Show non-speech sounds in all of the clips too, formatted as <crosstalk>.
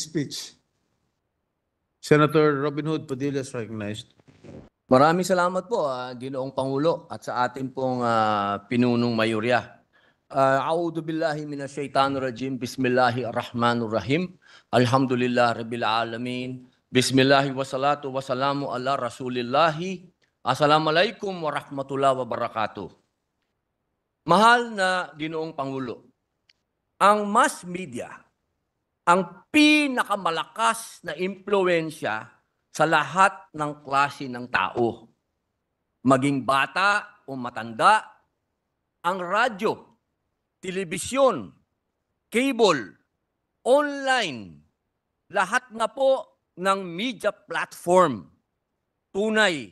speech. Senator Robin Hood Padilla is recognized. Maraming salamat po, uh, Ginoong Pangulo at sa ating pong uh, pinunong mayorya. Uh, ah, A'udhu billahi minasyaitanir rajim. Bismillahirrahmanirrahim. Alhamdulillah rabbil alamin. Bismillahi wassalatu wassalamu ala rasulillahi. Assalamualaikum warahmatullahi wabarakatuh. Mahal na Ginoong Pangulo, ang mass media ang pinakamalakas na impluensya sa lahat ng klase ng tao. Maging bata o matanda, ang radyo, telebisyon, cable, online, lahat na po ng media platform, tunay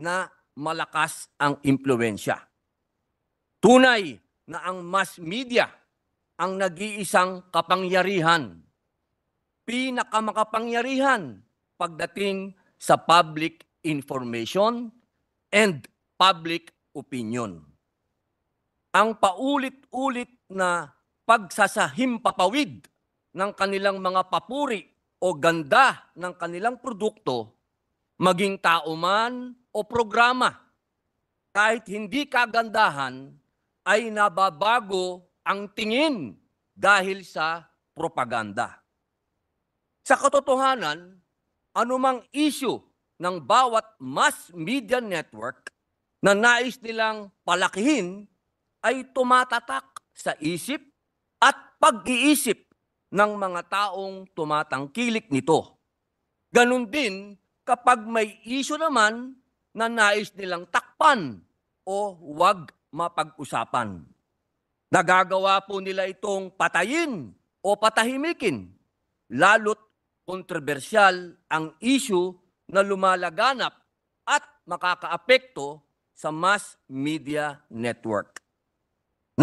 na malakas ang impluensya. Tunay na ang mass media ang nag-iisang kapangyarihan pinakamakapangyarihan pagdating sa public information and public opinion. Ang paulit-ulit na pagsasahim papawid ng kanilang mga papuri o ganda ng kanilang produkto, maging tao man o programa, kahit hindi kagandahan, ay nababago ang tingin dahil sa propaganda. Sa katotohanan, anumang issue ng bawat mass media network na nais nilang palakihin ay tumatatak sa isip at pag-iisip ng mga taong tumatangkilik nito. Ganun din kapag may issue naman na nais nilang takpan o wag mapag-usapan. Nagagawa po nila itong patayin o patahimikin, lalo't kontrobersyal ang issue na lumalaganap at makakaapekto sa mass media network.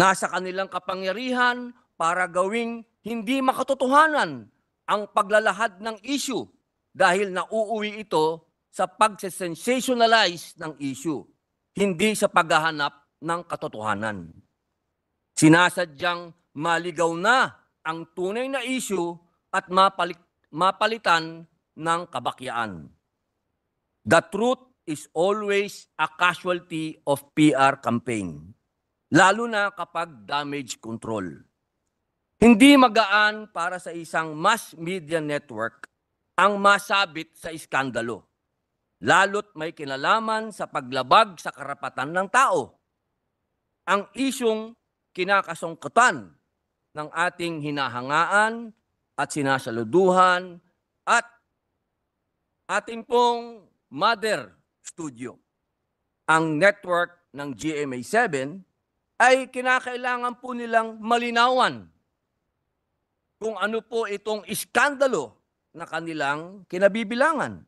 Nasa kanilang kapangyarihan para gawing hindi makatotohanan ang paglalahad ng issue dahil nauuwi ito sa pag-sensationalize ng issue, hindi sa paghahanap ng katotohanan. Sinasadyang maligaw na ang tunay na issue at mapaliktaran mapalitan ng kabakyaan. The truth is always a casualty of PR campaign, lalo na kapag damage control. Hindi magaan para sa isang mass media network ang masabit sa iskandalo, lalo't may kinalaman sa paglabag sa karapatan ng tao. Ang isyong kinakasungkutan ng ating hinahangaan at sinasaluduhan at ating pong mother studio. Ang network ng GMA7 ay kinakailangan po nilang malinawan kung ano po itong iskandalo na kanilang kinabibilangan.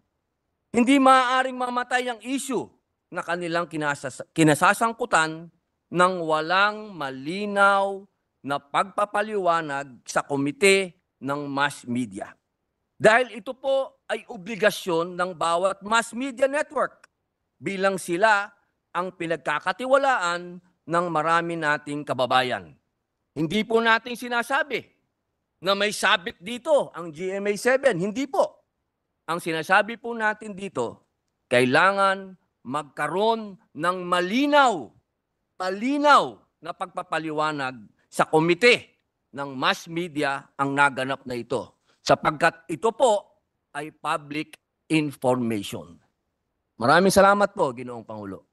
Hindi maaaring mamatay ang issue na kanilang kinasas- kinasasangkutan ng walang malinaw na pagpapaliwanag sa komite ng mass media. Dahil ito po ay obligasyon ng bawat mass media network bilang sila ang pinagkakatiwalaan ng marami nating kababayan. Hindi po natin sinasabi na may sabit dito ang GMA 7. Hindi po. Ang sinasabi po natin dito, kailangan magkaroon ng malinaw, palinaw na pagpapaliwanag sa komite ng mass media ang naganap na ito sapagkat ito po ay public information. Maraming salamat po, Ginoong Pangulo.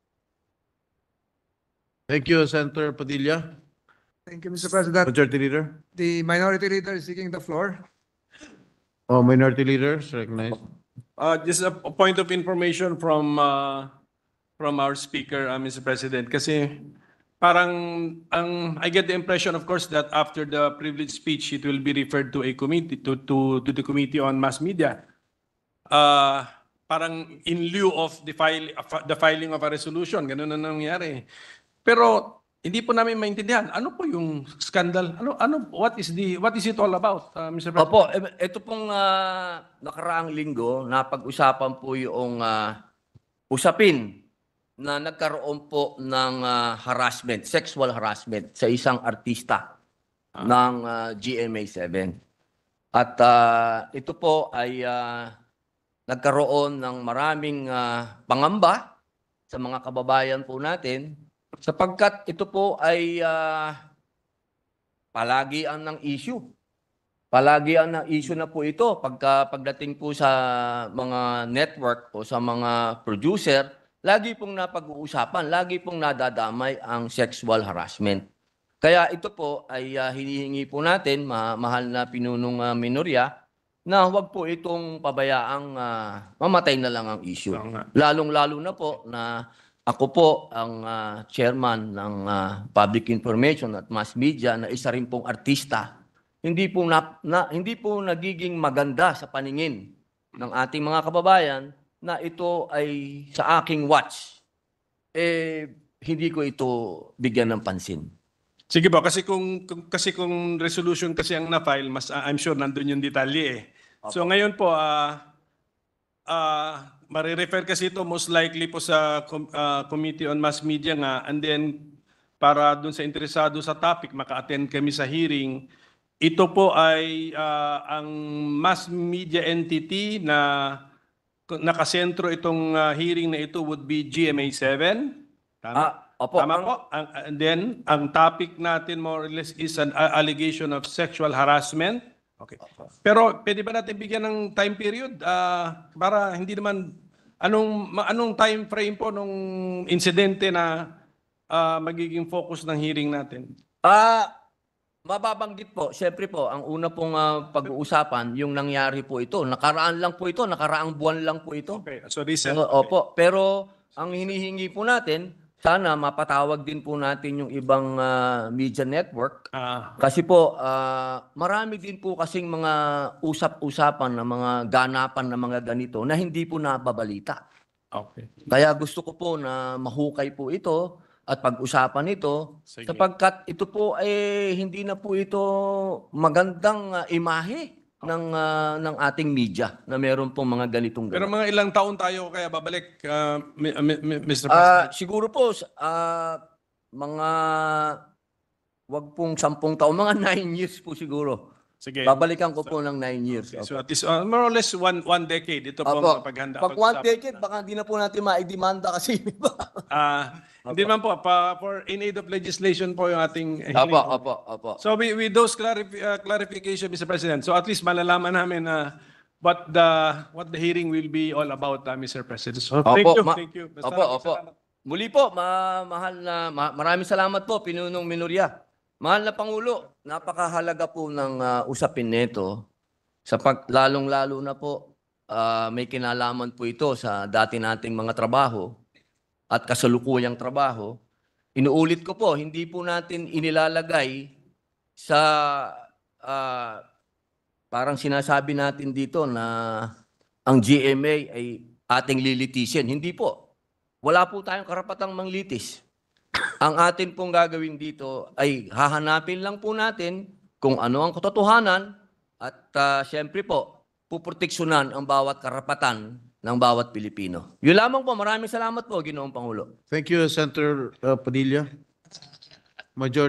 Thank you, Senator Padilla. Thank you, Mr. President. Majority Leader. The Minority Leader is seeking the floor. Oh, Minority Leader, recognized. Uh, just a, a point of information from uh, from our speaker, uh, Mr. President. Kasi parang ang I get the impression of course that after the privilege speech it will be referred to a committee to to to the committee on mass media. Uh, parang in lieu of the file the filing of a resolution, ganun na nangyari. Pero hindi po namin maintindihan ano po yung scandal? Ano ano what is the what is it all about? Uh, Mr. President? Opo, ito pong uh, nakaraang linggo napag-usapan po yung uh, usapin na nagkaroon po ng ah, harassment, sexual harassment sa isang artista ah. ng ah, GMA7. At ah, ito po ay ah, nagkaroon ng maraming ah, pangamba sa mga kababayan po natin sapagkat ito po ay ah, palagi ang ng issue. Palagi ang ng issue na po ito pagka pagdating po sa mga network o sa mga producer lagi pong napag-uusapan, lagi pong nadadamay ang sexual harassment. Kaya ito po ay uh, hinihingi po natin, ma- mahal na pinunong uh, minorya, na huwag po itong pabayaang uh, mamatay na lang ang issue. Lalong-lalo na po na ako po ang uh, chairman ng uh, Public Information at Mass Media na isa rin pong artista. Hindi po na, na hindi po nagiging maganda sa paningin ng ating mga kababayan na ito ay sa aking watch, eh, hindi ko ito bigyan ng pansin. Sige ba, kasi kung, kung kasi kung resolution kasi ang na-file, mas uh, I'm sure nandun yung detalye eh. Okay. So ngayon po, uh, ah, uh, ah, marirefer kasi ito most likely po sa com- uh, Committee on Mass Media nga and then para dun sa interesado sa topic, maka-attend kami sa hearing. Ito po ay uh, ang mass media entity na nakasentro itong uh, hearing na ito would be GMA 7. Tama? Ah, opo. Tama po. Ang, and ah, then, ang topic natin more or less is an uh, allegation of sexual harassment. Okay. Opo. Pero pwede ba natin bigyan ng time period uh, para hindi naman anong anong time frame po nung insidente na uh, magiging focus ng hearing natin? Ah, Mababanggit po, syempre po, ang una pong ah, pag-uusapan, yung nangyari po ito. Nakaraan lang po ito, nakaraang buwan lang po ito. Okay, so recent. Eh, Oo, Okay. Opo, pero ang hinihingi po natin, sana mapatawag din po natin yung ibang ah, media network Ah, kasi po, ah, marami din po kasing mga usap-usapan ng mga ganapan ng mga ganito na hindi po nababalita. okay. Kaya gusto ko po na mahukay po ito at pag-usapan ito Sige. sapagkat ito po ay eh, hindi na po ito magandang uh, imahe ng ah, ng ating media na meron pong mga ganitong Pero mga ilang taon tayo kaya babalik, ah, Mr. Ah, ah, President? Ah, siguro po uh, mga wag pong sampung taon, mga <laughs> nine years po siguro. Sige. Babalikan ko po ng nine years. Okay, so at least uh, more or less one one decade ito po Opo. ang paghanda. Pag one decade, baka hindi na po natin maidemanda kasi. di ba? Ah, hindi man po pa, for in aid of legislation po yung ating Opo, hiling. opo, So we, with those clarif- uh, clarification, Mr. President, so at least malalaman namin na what the what the hearing will be all about, uh, Mr. President. So thank Opo, you, ma- thank you. Basta Opo, maraming Muli po, ma- mahal na ma- maraming salamat po Pinunong Minoria. Mahal na Pangulo, Napakahalaga po ng uh, usapin nito sa pag lalong-lalo na po uh, may kinalaman po ito sa dati nating mga trabaho at kasalukuyang trabaho. Inuulit ko po, hindi po natin inilalagay sa uh, parang sinasabi natin dito na ang GMA ay ating lilitisin. Hindi po. Wala po tayong karapatang manglitis. Ang atin pong gagawin dito ay hahanapin lang po natin kung ano ang katotohanan at uh, ah, siyempre po, puproteksyonan ang bawat karapatan ng bawat Pilipino. Yun lamang po. Maraming salamat po, Ginoong Pangulo. Thank you, Senator uh, Padilla. Major